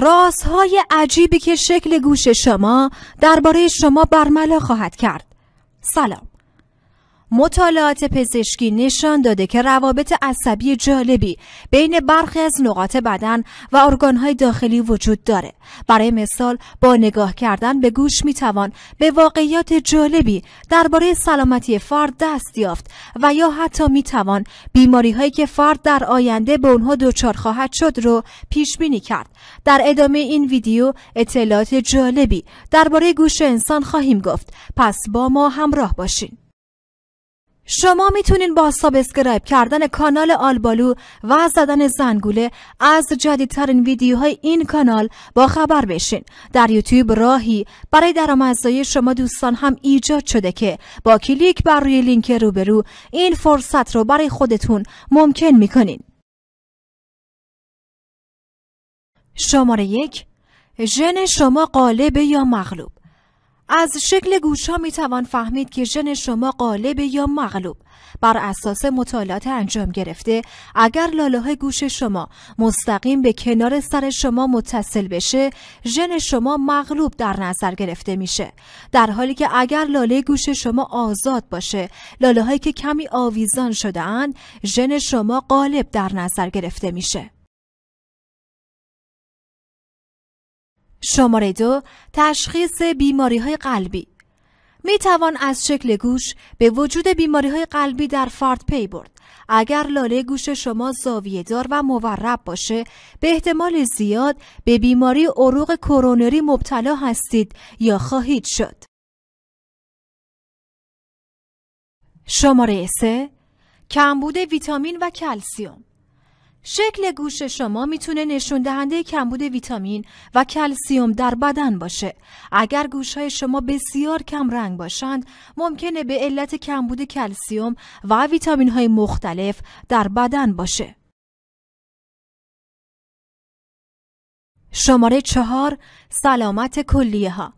رازهای عجیبی که شکل گوش شما درباره شما برملا خواهد کرد سلام مطالعات پزشکی نشان داده که روابط عصبی جالبی بین برخی از نقاط بدن و ارگانهای داخلی وجود داره. برای مثال با نگاه کردن به گوش میتوان به واقعیات جالبی درباره سلامتی فرد دست یافت و یا حتی میتوان بیماری هایی که فرد در آینده به اونها دچار خواهد شد رو پیش بینی کرد. در ادامه این ویدیو اطلاعات جالبی درباره گوش انسان خواهیم گفت. پس با ما همراه باشین. شما میتونین با سابسکرایب کردن کانال آلبالو و زدن زنگوله از جدیدترین ویدیوهای این کانال با خبر بشین. در یوتیوب راهی برای درآمدزایی شما دوستان هم ایجاد شده که با کلیک بر روی لینک روبرو این فرصت رو برای خودتون ممکن میکنین. شماره یک ژن شما قالبه یا مغلوب از شکل گوش ها می توان فهمید که ژن شما غالب یا مغلوب بر اساس مطالعات انجام گرفته اگر لاله گوش شما مستقیم به کنار سر شما متصل بشه ژن شما مغلوب در نظر گرفته میشه در حالی که اگر لاله گوش شما آزاد باشه لاله هایی که کمی آویزان شده اند ژن شما غالب در نظر گرفته میشه شماره دو تشخیص بیماری های قلبی می توان از شکل گوش به وجود بیماری های قلبی در فرد پی برد. اگر لاله گوش شما زاویه دار و مورب باشه به احتمال زیاد به بیماری عروق کرونری مبتلا هستید یا خواهید شد. شماره 3 کمبود ویتامین و کلسیوم شکل گوش شما میتونه نشون دهنده کمبود ویتامین و کلسیوم در بدن باشه. اگر گوش های شما بسیار کم رنگ باشند، ممکنه به علت کمبود کلسیوم و ویتامین های مختلف در بدن باشه. شماره چهار سلامت کلیه ها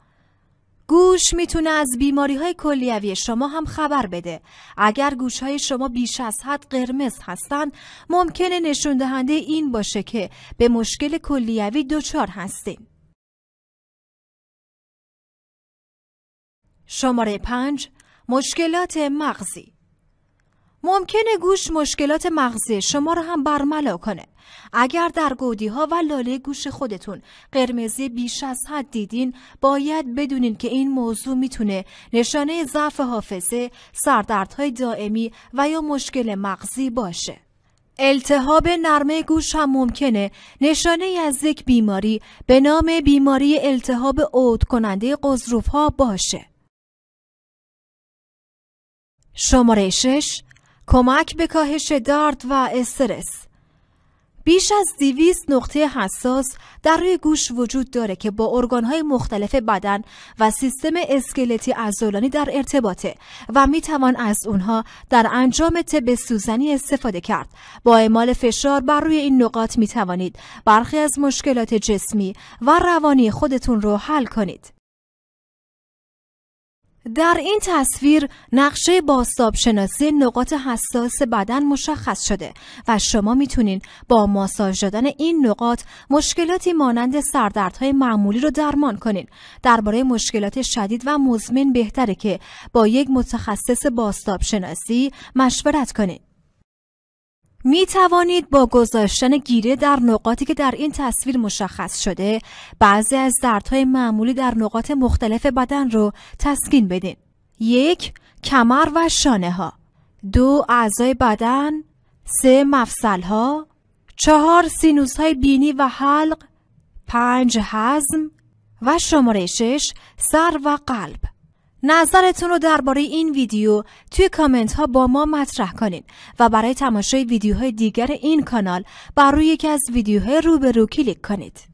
گوش میتونه از بیماری های کلیوی شما هم خبر بده. اگر گوش های شما بیش از حد قرمز هستند، ممکنه نشون دهنده این باشه که به مشکل کلیوی دچار هستین. شماره 5 مشکلات مغزی ممکنه گوش مشکلات مغزی شما رو هم برملا کنه. اگر در گودی ها و لاله گوش خودتون قرمزی بیش از حد دیدین باید بدونین که این موضوع میتونه نشانه ضعف حافظه، سردردهای دائمی و یا مشکل مغزی باشه. التهاب نرمه گوش هم ممکنه نشانه از یک بیماری به نام بیماری التهاب عود کننده قضروف ها باشه. شماره کمک به کاهش درد و استرس بیش از دیویست نقطه حساس در روی گوش وجود داره که با ارگانهای مختلف بدن و سیستم اسکلتی ازولانی در ارتباطه و می توان از اونها در انجام طب سوزنی استفاده کرد با اعمال فشار بر روی این نقاط می توانید برخی از مشکلات جسمی و روانی خودتون رو حل کنید در این تصویر نقشه باستاب شناسی نقاط حساس بدن مشخص شده و شما میتونین با ماساژ دادن این نقاط مشکلاتی مانند سردردهای معمولی رو درمان کنین. درباره مشکلات شدید و مزمن بهتره که با یک متخصص باستاب شناسی مشورت کنین. می توانید با گذاشتن گیره در نقاطی که در این تصویر مشخص شده بعضی از دردهای معمولی در نقاط مختلف بدن رو تسکین بدین. یک کمر و شانه ها دو اعضای بدن سه مفصل ها چهار سینوس های بینی و حلق پنج هضم و شماره شش سر و قلب نظرتون رو درباره این ویدیو توی کامنت ها با ما مطرح کنین و برای تماشای ویدیوهای دیگر این کانال بر روی یکی از ویدیوهای روبرو کلیک کنید.